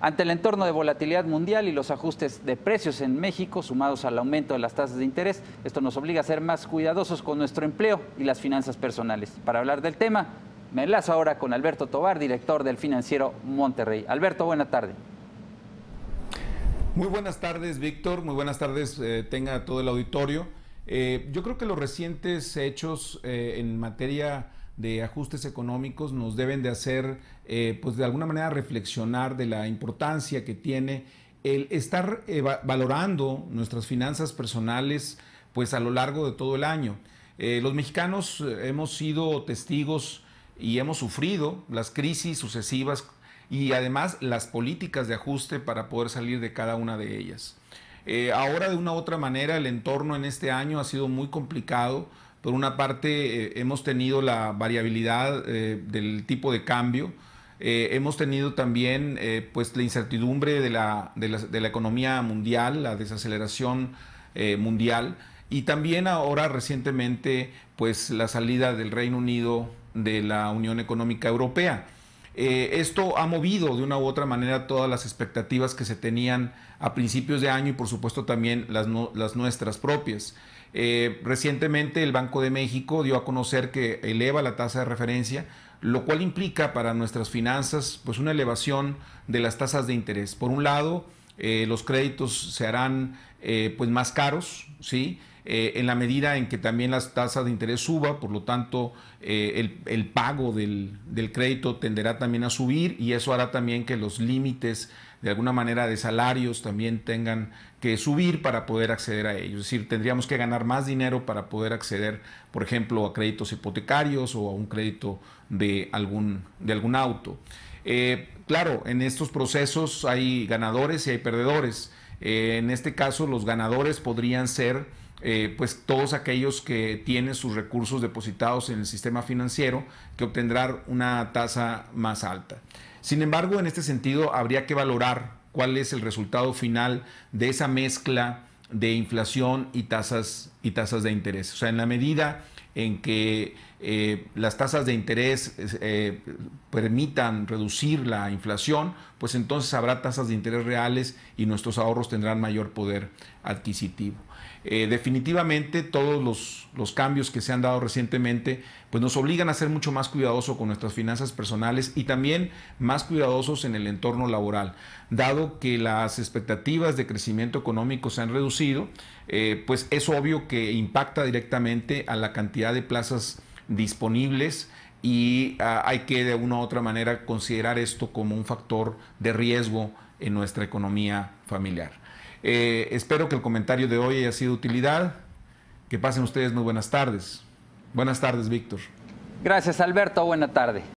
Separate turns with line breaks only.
Ante el entorno de volatilidad mundial y los ajustes de precios en México, sumados al aumento de las tasas de interés, esto nos obliga a ser más cuidadosos con nuestro empleo y las finanzas personales. Para hablar del tema, me enlazo ahora con Alberto Tobar, director del financiero Monterrey. Alberto, buena tarde. Muy buenas tardes, Víctor. Muy buenas tardes, eh, tenga todo el auditorio. Eh, yo creo que los recientes hechos eh, en materia de ajustes económicos nos deben de hacer, eh, pues de alguna manera, reflexionar de la importancia que tiene el estar valorando nuestras finanzas personales, pues a lo largo de todo el año. Eh, los mexicanos eh, hemos sido testigos y hemos sufrido las crisis sucesivas y además las políticas de ajuste para poder salir de cada una de ellas. ahora de una u otra manera el entorno en este año ha sido muy complicado por una parte, eh, hemos tenido la variabilidad eh, del tipo de cambio, eh, hemos tenido también pues la incertidumbre de la, economía mundial, la desaceleración mundial y también ahora recientemente pues la salida del Reino Unido de la Unión Económica Europea. Eh, esto ha movido de una u otra manera todas las expectativas que se tenían a principios de año y por supuesto también las, nuestras propias. Eh, recientemente el Banco de México dio a conocer que eleva la tasa de referencia, lo cual implica para nuestras finanzas pues una elevación de las tasas de interés. Por un lado, eh, los créditos se harán pues más caros, ¿sí? Eh, en la medida en que también las tasas de interés suban, por lo tanto eh, el, pago del, crédito tenderá también a subir y eso hará también que los límites de alguna manera de salarios también tengan que subir para poder acceder a ellos. Es decir, tendríamos que ganar más dinero para poder acceder, por ejemplo, a créditos hipotecarios o a un crédito de algún, de algún auto. Eh, claro, en estos procesos hay ganadores y hay perdedores. en este caso, los ganadores podrían ser eh, pues todos aquellos que tienen sus recursos depositados en el sistema financiero que obtendrán una tasa más alta. Sin embargo, en este sentido habría que valorar cuál es el resultado final de esa mezcla de inflación y tasas, y tasas de interés. O sea, en la medida en que eh, las tasas de interés eh, permitan reducir la inflación, pues entonces habrá tasas de interés reales y nuestros ahorros tendrán mayor poder adquisitivo. Eh, definitivamente todos los, cambios que se han dado recientemente pues nos obligan a ser mucho más cuidadosos con nuestras finanzas personales y también más cuidadosos en el entorno laboral. Dado que las expectativas de crecimiento económico se han reducido, pues es obvio que impacta directamente a la cantidad de plazas disponibles y ah, hay que de una u otra manera considerar esto como un factor de riesgo en nuestra economía familiar. Eh, espero que el comentario de hoy haya sido de utilidad. Que pasen ustedes muy buenas tardes. Buenas tardes, Víctor. Gracias, Alberto. Buena tarde.